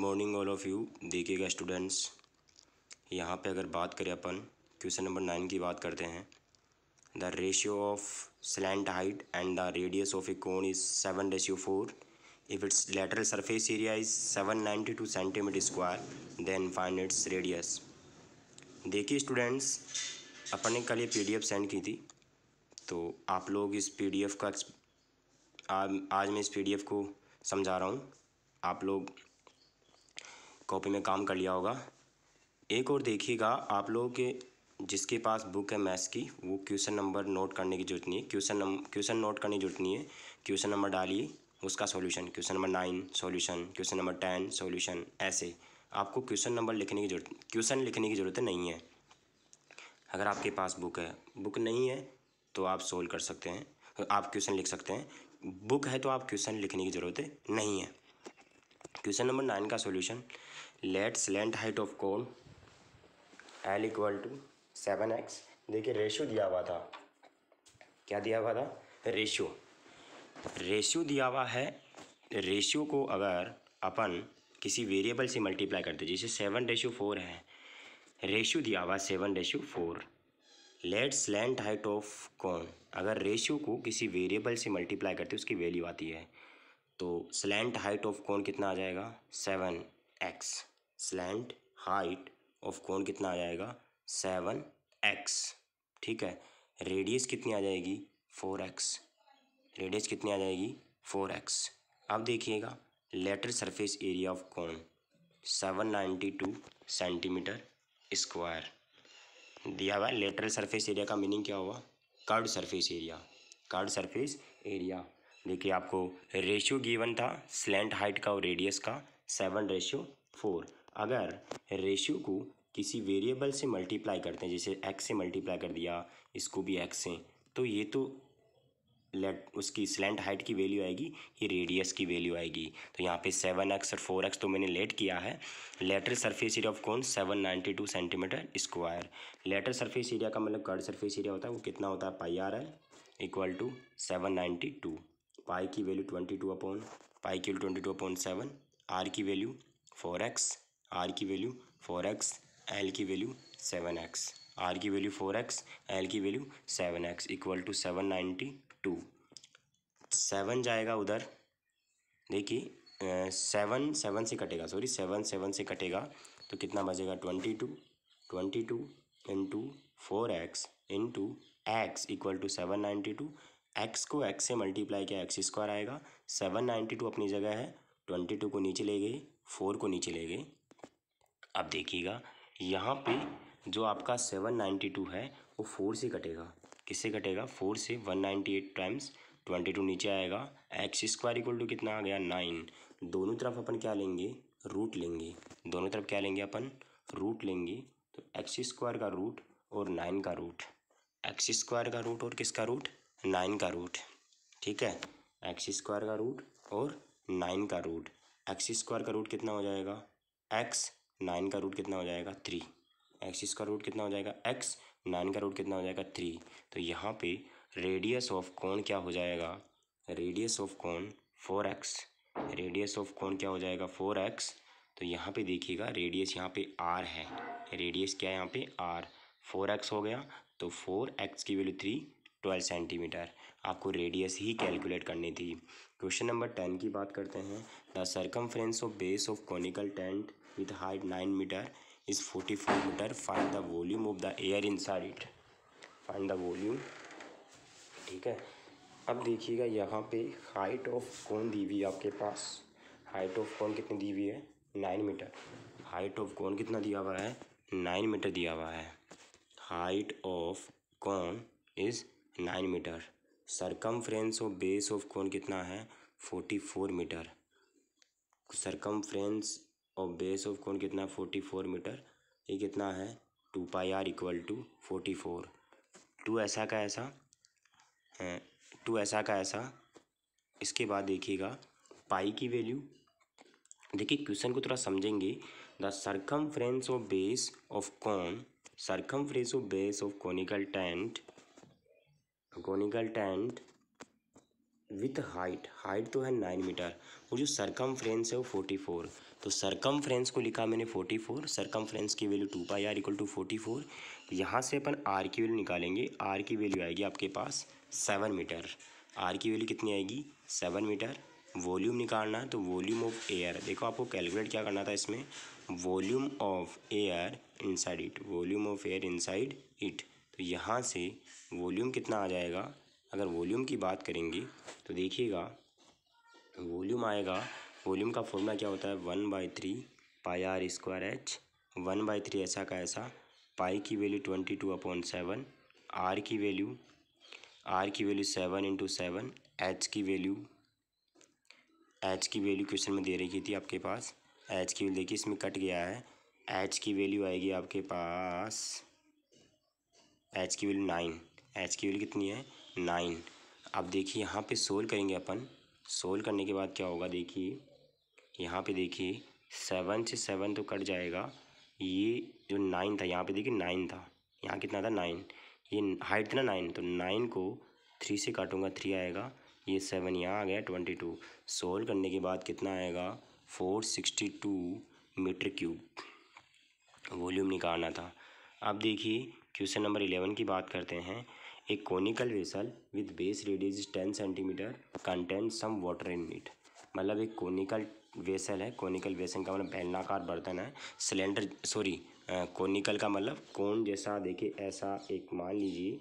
morning all of you देखिएगा students यहाँ पे अगर बात करें अपन क्वेश्चन नंबर नाइन की बात करते हैं the ratio of slant height and the radius of a cone is seven ratio four if its lateral surface area is seven ninety two centimetre square then find its radius देखिए students अपन ने कल ये P send की थी तो आप लोग इस पी का आज मैं इस पी को समझा रहा हूँ आप लोग कॉपी में काम कर लिया होगा एक और देखिएगा आप लोग जिसके पास बुक है मैथ्स की वो क्वेश्चन नंबर नोट करने की जरूरत नहीं है क्वेश्चन नंबर क्वेश्चन नोट करने की जरूरत नहीं है क्वेश्चन नंबर डालिए उसका solution question number nine solution question number ten solution ऐसे आपको क्वेश्चन नंबर लिखने की जरूरत क्वेश्चन लिखने की ज़रूरत नहीं है अगर आपके पास बुक है बुक नहीं है तो आप सोल्व कर सकते हैं आप क्वेश्चन लिख सकते हैं बुक है तो आप क्वेश्चन लिखने की ज़रूरत नहीं है क्वेश्चन नंबर नाइन का solution let slant height of cone l equal to seven x देखिए रेशियो दिया हुआ था क्या दिया हुआ था रेशियो रेशियो दिया हुआ है रेशियो को अगर अपन किसी वेरिएबल से मल्टीप्लाई करते जैसे सेवन रेशियो फोर है रेशियो दिया हुआ seven ratio four let slant height of cone अगर रेशियो को किसी वेरिएबल से मल्टीप्लाई करते उसकी वैल्यू आती है तो स्लेंट हाइट ऑफ कौन कितना आ जाएगा seven x slant height of cone कितना आ जाएगा सेवन एक्स ठीक है रेडियस कितनी आ जाएगी फोर एक्स रेडियस कितनी आ जाएगी फोर एक्स अब देखिएगा lateral surface area of cone seven ninety two centimetre square दिया हुआ है लेटरल सरफेस एरिया का मीनिंग क्या हुआ curved surface area curved surface area देखिए आपको रेशियो गिवन था स्लेंट हाइट का और रेडियस का सेवन रेशियो फोर अगर रेशियो को किसी वेरिएबल से मल्टीप्लाई करते हैं जैसे एक्स से मल्टीप्लाई कर दिया इसको भी एक्स से तो ये तो लेट उसकी स्लेंट हाइट की वैल्यू आएगी ये रेडियस की वैल्यू आएगी तो यहाँ पे सेवन एक्स और फोर एक्स तो मैंने लेट किया है lateral surface area of cone seven ninety two centimetre square lateral surface area का मतलब कर्ड सरफेस एरिया होता है वो कितना होता है pi r l equal to seven ninety two pi की value twenty two upon pi की value twenty two upon seven r की वैल्यू फोर एक्स आर की वैल्यू फोर एक्स एल की वैल्यू सेवन एक्स आर की value four x l की value seven x equal to seven ninety two seven जाएगा उधर देखिए seven seven से कटेगा सॉरी सेवन सेवन से कटेगा तो कितना बचेगा twenty two twenty two into four x into x equal to seven ninety two x को एक्स से मल्टीप्लाई किया एक्स स्क्वायर आएगा सेवन नाइन्टी टू अपनी जगह है ट्वेंटी टू को नीचे ले गई फोर को नीचे ले गई अब देखिएगा यहाँ पे जो आपका सेवन नाइन्टी टू है वो फोर से कटेगा किससे कटेगा फोर से one ninety eight times twenty two नीचे आएगा एक्स स्क्वायर इक्वल टू कितना आ गया नाइन दोनों तरफ अपन क्या लेंगे रूट लेंगे दोनों तरफ क्या लेंगे अपन रूट लेंगे तो एक्स स्क्वायर का रूट और नाइन का रूट एक्स स्क्वायर का रूट और किसका रूट नाइन का रूट ठीक है एक्स स्क्वायर का रूट और नाइन का रूट एक्स स्क्वायर का रूट कितना हो जाएगा एक्स नाइन का रूट कितना हो जाएगा थ्री एक्सिस का रूट कितना हो जाएगा एक्स नाइन का रूट कितना हो जाएगा थ्री तो यहाँ पे रेडियस ऑफ कौन क्या हो जाएगा radius of cone four x radius of cone क्या हो जाएगा फोर एक्स तो यहाँ पे देखिएगा रेडियस यहाँ पे आर है रेडियस क्या है यहाँ पे आर फोर एक्स हो गया तो फोर एक्स की वैल्यू थ्री ट्वेल्व सेंटीमीटर आपको रेडियस ही कैलकुलेट करनी थी क्वेश्चन नंबर टेन की बात करते हैं the circumference of base of conical tent with height 9 meter is 44 meter find the volume of the air inside it find the volume ठीक है अब देखिएगा यहाँ पे height of कौन दी हुई आपके पास height of कौन कितनी दी हुई है nine metre height of cone कितना दिया हुआ है नाइन मीटर दिया हुआ है height of cone is nine metre circum of base of cone कितना है forty four metre circumference और बेस ऑफ कौन कितना फोर्टी फोर मीटर ये कितना है two pi r equal to forty four two ऐसा का ऐसा है टू ऐसा का ऐसा इसके बाद देखिएगा पाई की वैल्यू देखिए क्वेश्चन को थोड़ा समझेंगे the circumference of base of cone circumference of base of conical tent conical tent with height height तो है नाइन मीटर और जो सरकम फ्रेंस है वो फोर्टी फोर तो सरकम फ्रेंस को लिखा मैंने फोर्टी फोर सरकम फ्रेंस की value two pi r equal to forty four यहाँ से अपन आर की वैल्यू निकालेंगे आर की वैल्यू आएगी आपके पास सेवन मीटर आर की वैल्यू कितनी आएगी सेवन मीटर वॉल्यूम निकालना है तो वॉल्यूम ऑफ एयर देखो आपको कैलकुलेट क्या करना था इसमें volume of air inside it volume of air inside it तो यहाँ से वॉल्यूम कितना आ जाएगा अगर वॉल्यूम की बात करेंगी तो देखिएगा वॉल्यूम आएगा वॉल्यूम का फॉर्मूला क्या होता है one by three pi r square h one by three ऐसा का ऐसा पाई की value twenty two upon seven r की वैल्यू आर की value seven into seven h की वैल्यू एच की वैल्यू क्वेश्चन में दे रखी थी आपके पास एच की वैल्यू देखिए इसमें कट गया है एच की वैल्यू आएगी आपके पास एच की वैल्यू नाइन एच की वैल्यू कितनी है नाइन अब देखिए यहाँ पे सोल करेंगे अपन सोल करने के बाद क्या होगा देखिए यहाँ पे देखिए सेवन से सेवन तो कट जाएगा ये जो नाइन था यहाँ पे देखिए नाइन था यहाँ कितना था नाइन ये हाइट था ना नाइन तो नाइन को थ्री से काटूंगा थ्री आएगा ये सेवन यहाँ आ गया ट्वेंटी टू सोल्व करने के बाद कितना आएगा four sixty two metre cube volume निकालना था अब देखिए क्वेश्चन नंबर इलेवन की बात करते हैं a conical vessel with base radius is ten centimetre contains some water in meet मतलब एक कोनिकल वेसल है कोनिकल वेसन का मतलब बेलनाकार बर्तन है सिलेंडर सॉरी कोनिकल का मतलब कोण जैसा देखिए ऐसा एक मान लीजिए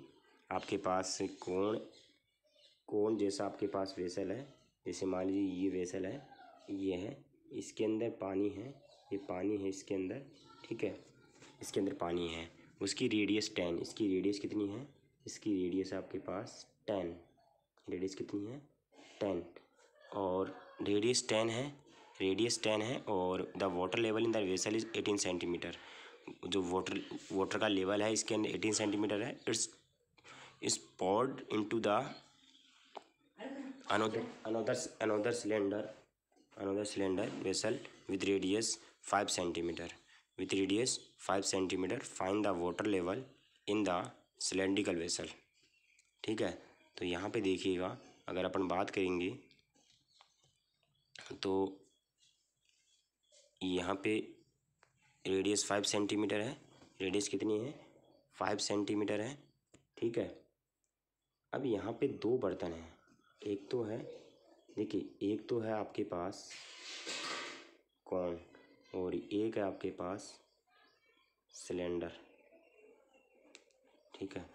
आपके पास कोण कोण जैसा आपके पास वेसल है जैसे मान लीजिए ये वेसल है ये है इसके अंदर पानी है ये पानी है इसके अंदर ठीक है इसके अंदर पानी है उसकी रेडियस टेन इसकी रेडियस कितनी है इसकी रेडियस आपके पास टेन रेडियस कितनी है टेन और रेडियस टेन है रेडियस टेन है और the water level in the vessel is eighteen centimetre जो वाटर वाटर का लेवल है इसके अंदर एटीन सेंटीमीटर है it's is poured into the another another another cylinder another cylinder vessel with radius five centimetre with radius five centimetre find the water level in the cylindrical vessel ठीक है तो यहाँ पे देखिएगा अगर अपन बात करेंगे तो यहाँ पे रेडियस फाइव सेंटीमीटर है रेडियस कितनी है फाइव सेंटीमीटर है ठीक है अब यहाँ पे दो बर्तन हैं एक तो है देखिए एक तो है आपके पास कौन और एक है आपके पास सिलेंडर ठीक है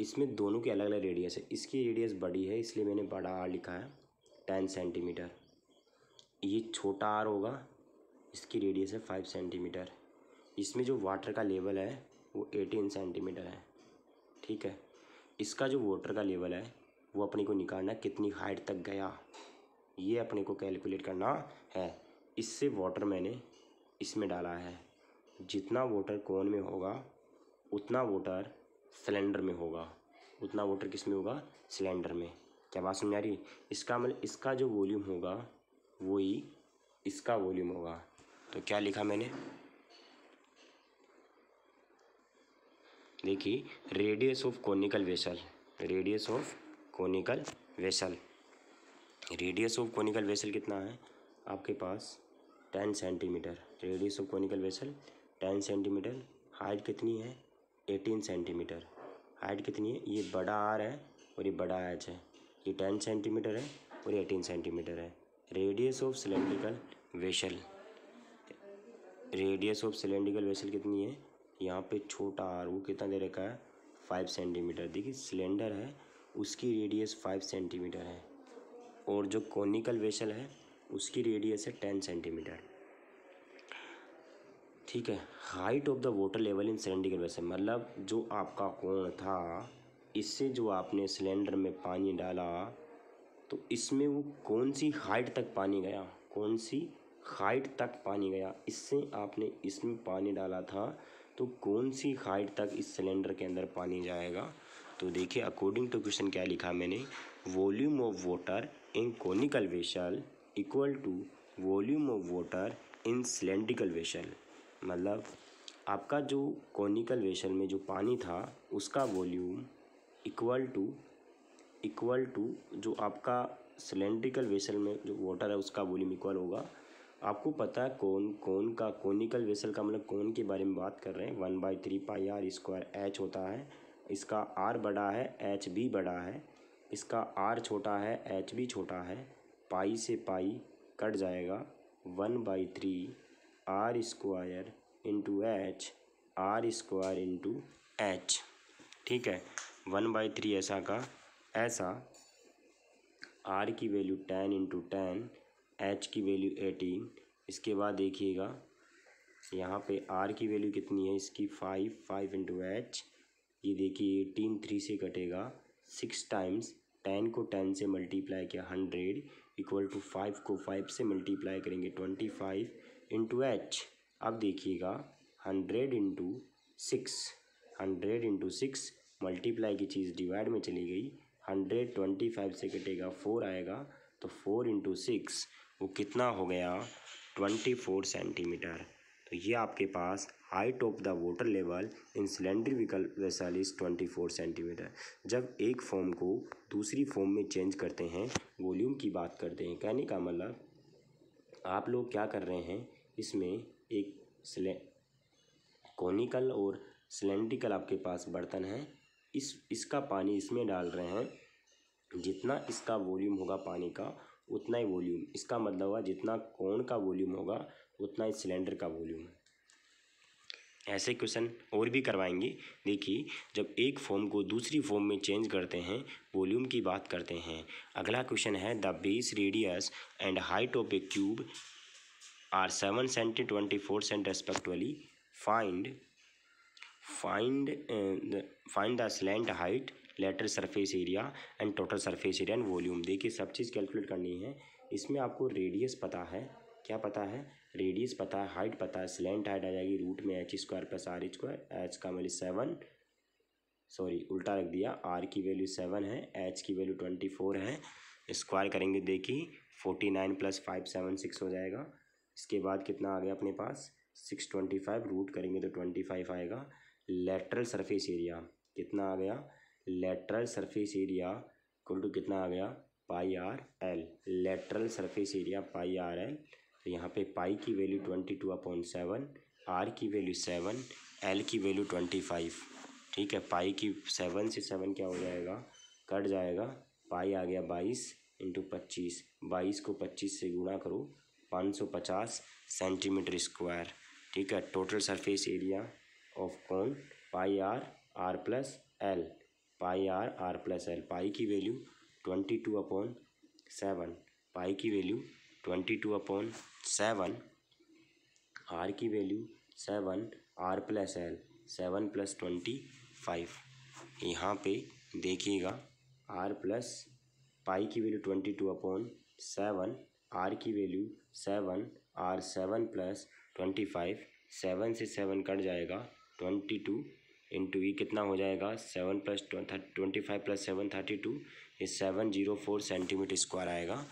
इसमें दोनों के अलग अलग रेडियस है इसकी रेडियस बड़ी है इसलिए मैंने बड़ा आर लिखा है टेन सेंटीमीटर ये छोटा आर होगा इसकी रेडियस है फाइव सेंटीमीटर इसमें जो वाटर का लेवल है वो एटीन सेंटीमीटर है ठीक है इसका जो वाटर का लेवल है वो अपने को निकालना कितनी हाइट तक गया ये अपने को कैलकुलेट करना है इससे वाटर मैंने इसमें डाला है जितना वाटर कोन में होगा उतना वाटर सिलेंडर में होगा उतना वाटर किस में होगा सिलेंडर में क्या बात समझा आ रही इसका मतलब इसका जो वॉल्यूम होगा वही इसका वॉल्यूम होगा तो क्या लिखा मैंने देखिए radius of conical vessel radius of conical vessel radius of conical vessel कितना है आपके पास ten centimetre radius of conical vessel ten centimetre height कितनी है एटीन सेंटीमीटर हाइट कितनी है ये बड़ा आर है और ये बड़ा एच है ये टेन सेंटीमीटर है और ये एटीन सेंटीमीटर है radius of cylindrical vessel radius of cylindrical vessel कितनी है यहाँ पे छोटा आर वो कितना दे रखा है फाइव सेंटीमीटर देखिए सिलेंडर है उसकी रेडियस फाइव सेंटीमीटर है और जो कॉनिकल वेशल है उसकी रेडियस है टेन सेंटीमीटर ठीक है height of the water level in cylindrical vessel मतलब जो आपका कोण था इससे जो आपने सिलेंडर में पानी डाला तो इसमें वो कौन सी हाइट तक पानी गया कौन सी हाइट तक पानी गया इससे आपने इसमें पानी डाला था तो कौन सी हाइट तक इस सिलेंडर के अंदर पानी जाएगा तो देखिए अकॉर्डिंग टू क्वेश्चन क्या लिखा मैंने volume of water in conical vessel equal to volume of water in cylindrical vessel मतलब आपका जो कॉनिकल वेशल में जो पानी था उसका volume equal to equal to जो आपका सिलेंड्रिकल वेसल में जो वाटर है उसका वॉल्यूम इक्वल होगा आपको पता है कौन कौन का कॉनिकल वेसल का मतलब कौन के बारे में बात कर रहे हैं one by three pi r square h होता है इसका आर बड़ा है एच भी बड़ा है इसका आर छोटा है एच भी छोटा है पाई से पाई कट जाएगा one by three r square into h r square into h ठीक है वन बाई थ्री ऐसा का ऐसा आर की value ten into ten h की वैल्यू एटीन इसके बाद देखिएगा यहाँ पे आर की वैल्यू कितनी है इसकी फाइव फाइव इंटू एच ये देखिए एटीन थ्री से कटेगा सिक्स टाइम्स टेन को टेन से मल्टीप्लाई किया हंड्रेड इक्वल टू फाइव को फाइव से मल्टीप्लाई करेंगे ट्वेंटी फाइव इंटू एच अब देखिएगा hundred into six hundred into six multiply की चीज़ डिवाइड में चली गई हंड्रेड ट्वेंटी फाइव से कटेगा फोर आएगा तो फोर इंटू सिक्स वो कितना हो गया ट्वेंटी फोर सेंटीमीटर तो ये आपके पास height of the water level in विकल vessel is twenty four centimetre जब एक फॉर्म को दूसरी फॉर्म में चेंज करते हैं वॉल्यूम की बात करते हैं कहने का मतलब आप लोग क्या कर रहे हैं इसमें एक सिले कॉनिकल और सिलेंड्रिकल आपके पास बर्तन है इस इसका पानी इसमें डाल रहे हैं जितना इसका वॉल्यूम होगा पानी का उतना ही वॉल्यूम इसका मतलब हुआ जितना कोण का वॉल्यूम होगा उतना ही सिलेंडर का वॉल्यूम ऐसे क्वेश्चन और भी करवाएंगे देखिए जब एक फॉर्म को दूसरी फॉर्म में चेंज करते हैं वॉल्यूम की बात करते हैं अगला क्वेश्चन है the base radius and height of a cube are 7 cent twenty 24 cent respectively find find uh, the, find the slant height lateral surface area and total surface area and volume देखिए सब चीज़ calculate करनी है इसमें आपको radius पता है क्या पता है रेडियस पता है हाइट पता है स्लेंट हाइट आ जाएगी रूट में h square plus r square h का वैल्यू सेवन सॉरी उल्टा रख दिया आर की वैल्यू सेवन है एच की वैल्यू ट्वेंटी फोर है स्क्वायर करेंगे देखिए forty nine plus five seven six हो जाएगा इसके बाद कितना आ गया अपने पास सिक्स ट्वेंटी फाइव रूट करेंगे तो ट्वेंटी फाइव आएगा लेटरल सरफेस एरिया कितना आ गया लेटरल सरफेस एरिया कुल टू कितना आ गया पाई r l lateral surface area pi r l तो यहाँ पे पाई की value twenty two upon seven r की वैल्यू सेवन एल की वैल्यू ट्वेंटी फाइव ठीक है पाई की सेवन से सेवन क्या हो जाएगा कट जाएगा पाई आ गया बाईस इंटू पच्चीस बाईस को पच्चीस से गुणा करो 550 सेंटीमीटर स्क्वायर ठीक है टोटल सरफेस एरिया ऑफ कौन pi r r plus l pi r r plus l pi की value twenty two upon seven pi की value twenty two upon seven r की value seven r plus l seven plus twenty five यहाँ पे देखिएगा r plus pi की value twenty two upon seven r की value seven r seven plus twenty five seven से seven cut जाएगा twenty two into ई कितना हो जाएगा seven plus twenty five plus seven thirty two ये seven zero four centimetre square आएगा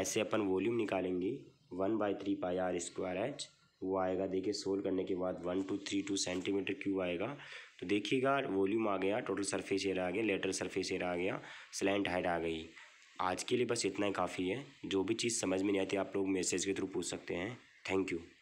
ऐसे अपन वॉल्यूम निकालेंगे one by three pi r square h वो आएगा देखिए सोल्व करने के बाद one two three two centimetre cube आएगा तो देखिएगा वॉल्यूम आ गया टोटल सरफेस एरिया आ गया लेटर सरफेस एरिया आ गया स्लैंट हाइट आ गई आज के लिए बस इतना ही काफ़ी है जो भी चीज़ समझ में नहीं आती आप लोग मैसेज के थ्रू पूछ सकते हैं थैंक यू